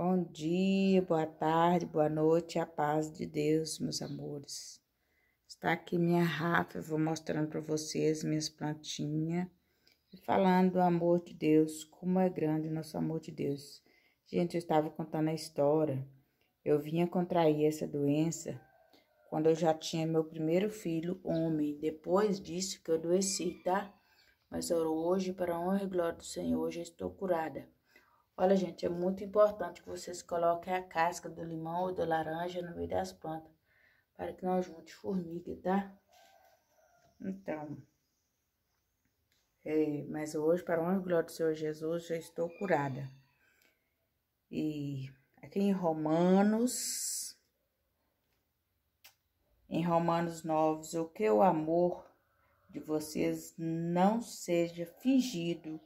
Bom dia, boa tarde, boa noite, a paz de Deus, meus amores. Está aqui minha Rafa, eu vou mostrando para vocês minhas plantinhas e falando do amor de Deus, como é grande nosso amor de Deus. Gente, eu estava contando a história. Eu vinha contrair essa doença quando eu já tinha meu primeiro filho, homem. Depois disso que eu adoeci, tá? Mas hoje, para a honra e glória do Senhor, já estou curada. Olha, gente, é muito importante que vocês coloquem a casca do limão ou da laranja no meio das plantas, para que não junte formiga, tá? Então, é, mas hoje, para honra e glória do Senhor Jesus, já estou curada. E aqui em Romanos, em Romanos 9, o que o amor de vocês não seja fingido,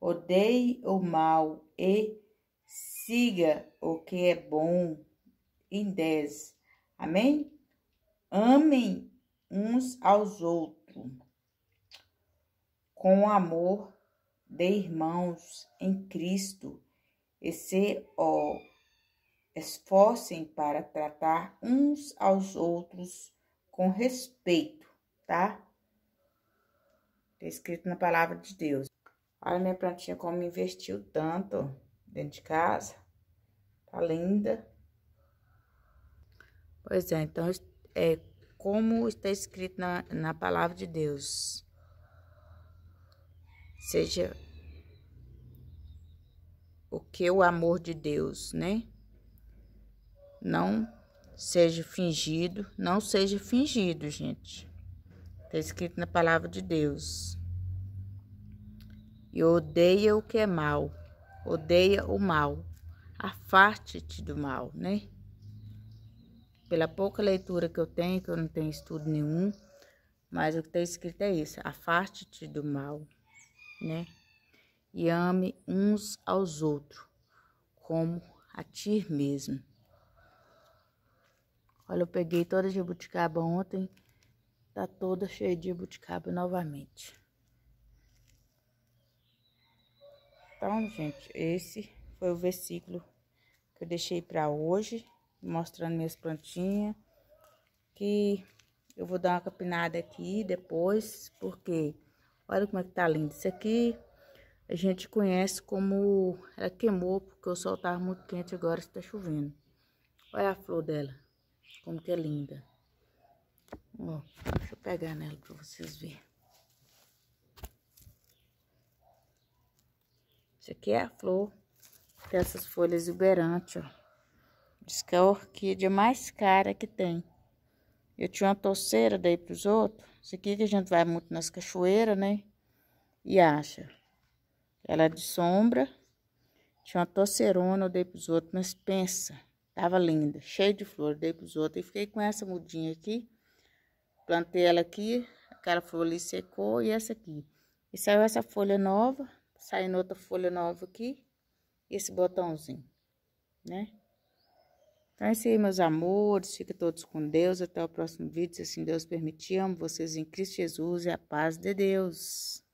odeie o mal e siga o que é bom. Em 10. Amém? Amem uns aos outros com amor de irmãos em Cristo e se ó, esforcem para tratar uns aos outros com respeito, tá? Está escrito na palavra de Deus. Olha minha plantinha como investiu tanto dentro de casa. Tá linda. Pois é, então é como está escrito na, na palavra de Deus. Seja o que o amor de Deus, né? Não seja fingido, não seja fingido, gente. Está escrito na palavra de Deus e odeia o que é mal, odeia o mal. Afaste-te do mal, né? Pela pouca leitura que eu tenho, que eu não tenho estudo nenhum, mas o que está escrito é isso: afaste-te do mal, né? E ame uns aos outros, como a ti mesmo. Olha, eu peguei toda a jabuticaba ontem, tá toda cheia de jabuticaba novamente. Então, gente, esse foi o versículo que eu deixei para hoje, mostrando minhas plantinhas, que eu vou dar uma capinada aqui depois, porque olha como é que tá lindo isso aqui. A gente conhece como ela queimou, porque o sol tava muito quente agora está chovendo. Olha a flor dela, como que é linda. Ó, deixa eu pegar nela para vocês verem. Isso aqui é a flor dessas folhas exuberantes, ó. Diz que é a orquídea mais cara que tem. Eu tinha uma torceira daí pros outros. Isso aqui que a gente vai muito nas cachoeiras, né? E acha. Ela é de sombra. Tinha uma torcerona, eu dei pros outros, mas pensa. Tava linda, cheia de flor, dei pros outros. E fiquei com essa mudinha aqui. Plantei ela aqui, aquela flor ali secou e essa aqui. E saiu essa folha nova saindo outra folha nova aqui, esse botãozinho, né? Então é isso aí, meus amores. fiquem todos com Deus. Até o próximo vídeo. Se assim Deus permitir, amo vocês em Cristo Jesus e a paz de Deus.